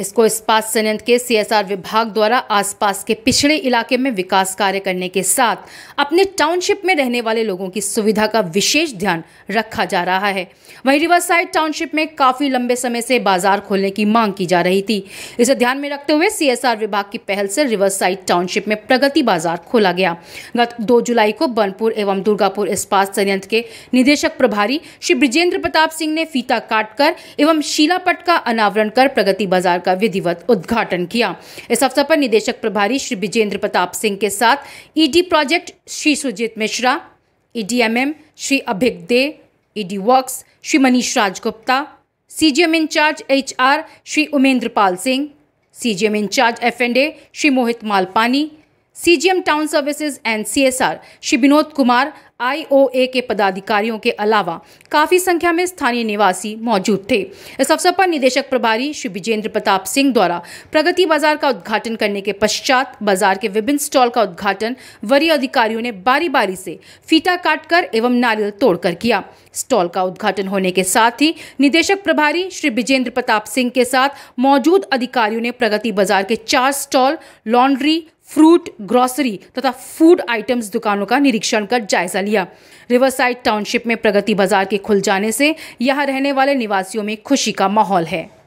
इसको इस्पात संयंत्र के सीएसआर विभाग द्वारा आसपास के पिछड़े इलाके में विकास कार्य करने के साथ अपने टाउनशिप में रहने वाले लोगों की सुविधा का विशेष ध्यान रखा जा रहा है वहीं रिवर साइड टाउनशिप में काफी लंबे समय से बाजार खोलने की मांग की जा रही थी इसे ध्यान में रखते हुए सीएसआर विभाग की पहल से रिवर साइड टाउनशिप में प्रगति बाजार खोला गया गत दो जुलाई को बनपुर एवं दुर्गापुर इस्पात संयंत्र के निदेशक प्रभारी श्री ब्रिजेंद्र प्रताप सिंह ने फीता काटकर एवं शिलापट का अनावरण कर प्रगति बाजार का का विधिवत उद्घाटन किया इस अवसर पर निदेशक प्रभारी श्री विजेंद्र प्रताप सिंह के साथ ED e project Shri Sujit Mishra EDMM e Shri Abhik De ED e works Shri Manish Rajgupta CGM incharge HR Shri Umendra Pal Singh CGM incharge F and A Shri Mohit Malpani CGM town services and CSR Shri Vinod Kumar IOA के पदाधिकारियों के अलावा काफ़ी संख्या में स्थानीय निवासी मौजूद थे इस अवसर पर निदेशक प्रभारी श्री विजेंद्र प्रताप सिंह द्वारा प्रगति बाजार का उद्घाटन करने के पश्चात बाजार के विभिन्न स्टॉल का उद्घाटन वरीय अधिकारियों ने बारी बारी से फीता काटकर एवं नारियल तोड़कर किया स्टॉल का उद्घाटन होने के साथ ही निदेशक प्रभारी श्री विजेंद्र प्रताप सिंह के साथ मौजूद अधिकारियों ने प्रगति बाजार के चार स्टॉल लॉन्ड्री फ्रूट ग्रॉसरी तथा फूड आइटम्स दुकानों का निरीक्षण कर जायजा लिया डलिया रिवरसाइड टाउनशिप में प्रगति बाजार के खुल जाने से यहाँ रहने वाले निवासियों में खुशी का माहौल है